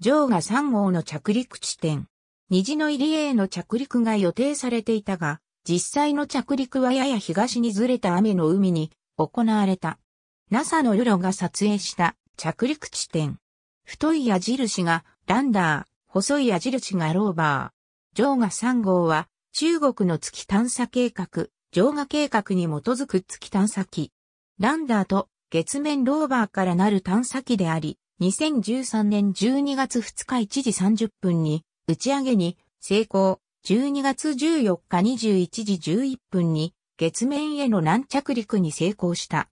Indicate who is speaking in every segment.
Speaker 1: ジョーガ3号の着陸地点。虹の入りへの着陸が予定されていたが、実際の着陸はやや東にずれた雨の海に行われた。NASA のルロが撮影した着陸地点。太い矢印がランダー、細い矢印がローバー。ジョーガ3号は中国の月探査計画、ジョーガ計画に基づく月探査機。ランダーと月面ローバーからなる探査機であり、2013年12月2日1時30分に打ち上げに成功、12月14日21時11分に月面への軟着陸に成功した。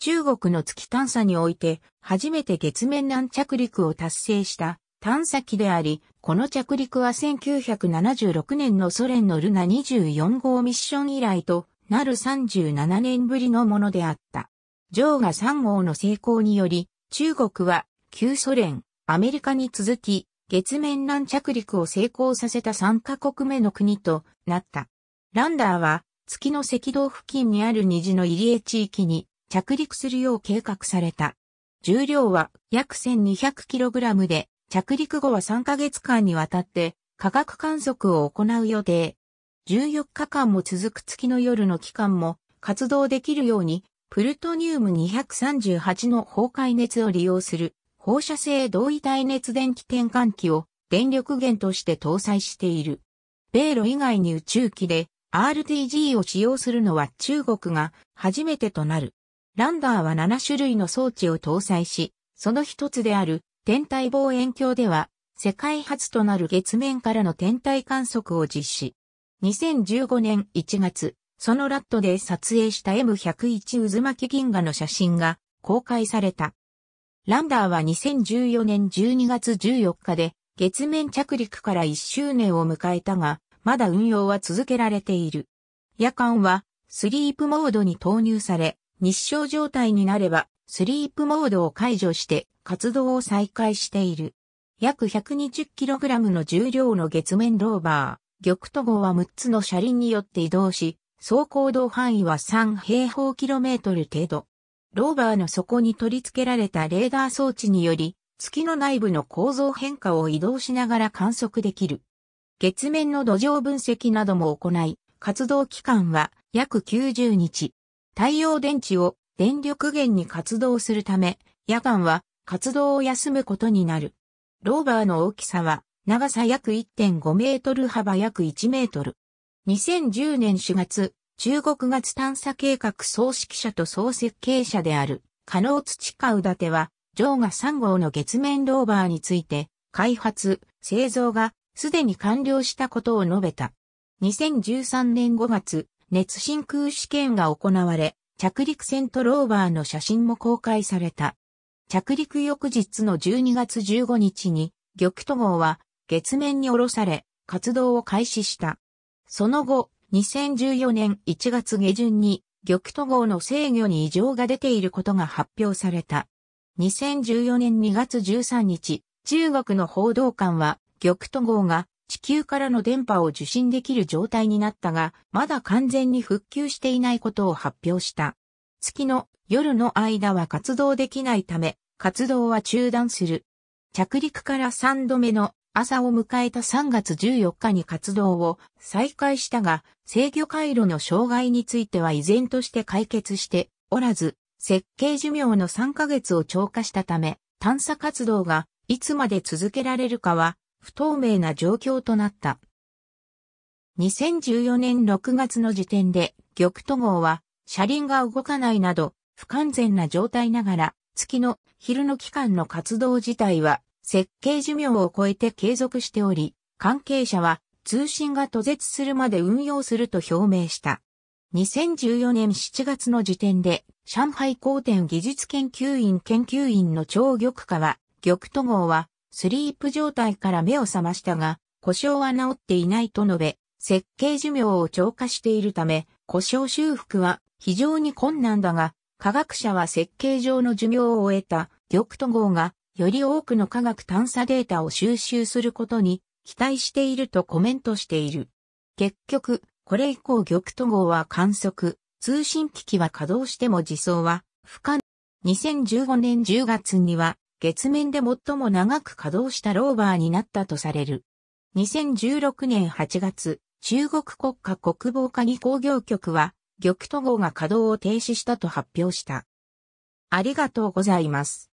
Speaker 1: 中国の月探査において初めて月面軟着陸を達成した探査機であり、この着陸は1976年のソ連のルナ24号ミッション以来となる37年ぶりのものであった。ジョーが3号の成功により、中国は旧ソ連、アメリカに続き、月面乱着陸を成功させた3カ国目の国となった。ランダーは月の赤道付近にある虹の入江地域に着陸するよう計画された。重量は約 1200kg で、着陸後は3ヶ月間にわたって科学観測を行う予定。14日間も続く月の夜の期間も活動できるように、プルトニウム238の崩壊熱を利用する放射性同位体熱電気転換器を電力源として搭載している。米ロ以外に宇宙機で RTG を使用するのは中国が初めてとなる。ランダーは7種類の装置を搭載し、その一つである天体望遠鏡では世界初となる月面からの天体観測を実施。2015年1月、そのラットで撮影した M101 渦巻き銀河の写真が公開された。ランダーは2014年12月14日で月面着陸から1周年を迎えたが、まだ運用は続けられている。夜間はスリープモードに投入され、日照状態になればスリープモードを解除して活動を再開している。約 120kg の重量の月面ローバー、玉都号は6つの車輪によって移動し、走行動範囲は3平方キロメートル程度。ローバーの底に取り付けられたレーダー装置により、月の内部の構造変化を移動しながら観測できる。月面の土壌分析なども行い、活動期間は約90日。太陽電池を電力源に活動するため、夜間は活動を休むことになる。ローバーの大きさは長さ約1.5メートル幅約1メートル。2010年4月、中国月探査計画総指揮者と総設計者である、加納土川館は、ジョーガ3号の月面ローバーについて、開発、製造がすでに完了したことを述べた。2013年5月、熱真空試験が行われ、着陸船とローバーの写真も公開された。着陸翌日の12月15日に、玉都号は月面に降ろされ、活動を開始した。その後、2014年1月下旬に玉都号の制御に異常が出ていることが発表された。2014年2月13日、中国の報道官は玉都号が地球からの電波を受信できる状態になったが、まだ完全に復旧していないことを発表した。月の夜の間は活動できないため、活動は中断する。着陸から3度目の朝を迎えた3月14日に活動を再開したが、制御回路の障害については依然として解決しておらず、設計寿命の3ヶ月を超過したため、探査活動がいつまで続けられるかは不透明な状況となった。2014年6月の時点で、玉都号は車輪が動かないなど不完全な状態ながら、月の昼の期間の活動自体は設計寿命を超えて継続しており、関係者は通信が途絶するまで運用すると表明した。2014年7月の時点で、上海高店技術研究院研究員の超玉化は、玉都号は、スリープ状態から目を覚ましたが、故障は治っていないと述べ、設計寿命を超過しているため、故障修復は非常に困難だが、科学者は設計上の寿命を終えた玉都号がより多くの科学探査データを収集することに期待しているとコメントしている。結局、これ以降玉都号は観測、通信機器は稼働しても自走は不可能。2015年10月には月面で最も長く稼働したローバーになったとされる。2016年8月、中国国家国防科技工業局は玉都号が稼働を停止したと発表した。ありがとうございます。